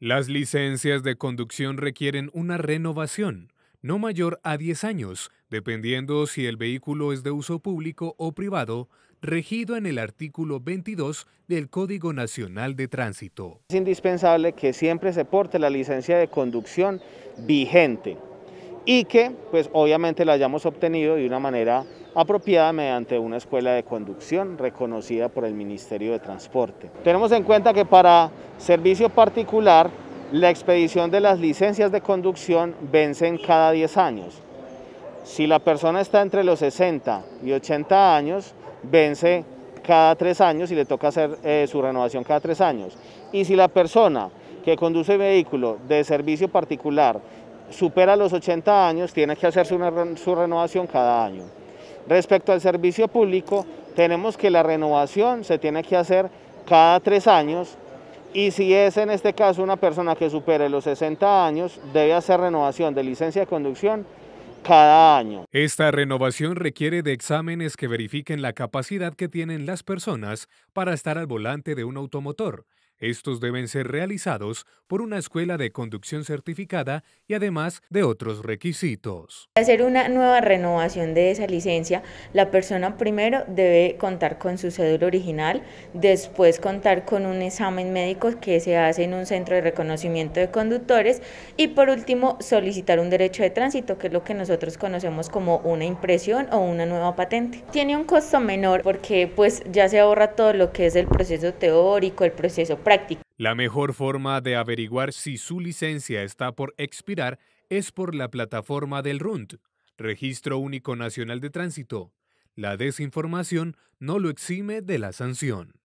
Las licencias de conducción requieren una renovación, no mayor a 10 años, dependiendo si el vehículo es de uso público o privado, regido en el artículo 22 del Código Nacional de Tránsito. Es indispensable que siempre se porte la licencia de conducción vigente y que pues obviamente la hayamos obtenido de una manera apropiada mediante una escuela de conducción reconocida por el Ministerio de Transporte. Tenemos en cuenta que para servicio particular la expedición de las licencias de conducción vencen cada 10 años. Si la persona está entre los 60 y 80 años, vence cada 3 años y le toca hacer eh, su renovación cada 3 años. Y si la persona que conduce vehículo de servicio particular supera los 80 años, tiene que hacerse su renovación cada año. Respecto al servicio público, tenemos que la renovación se tiene que hacer cada tres años y si es en este caso una persona que supere los 60 años, debe hacer renovación de licencia de conducción cada año. Esta renovación requiere de exámenes que verifiquen la capacidad que tienen las personas para estar al volante de un automotor estos deben ser realizados por una escuela de conducción certificada y además de otros requisitos. Para hacer una nueva renovación de esa licencia, la persona primero debe contar con su cédula original, después contar con un examen médico que se hace en un centro de reconocimiento de conductores y por último solicitar un derecho de tránsito, que es lo que nosotros conocemos como una impresión o una nueva patente. Tiene un costo menor porque pues ya se ahorra todo lo que es el proceso teórico, el proceso la mejor forma de averiguar si su licencia está por expirar es por la plataforma del RUNT, Registro Único Nacional de Tránsito. La desinformación no lo exime de la sanción.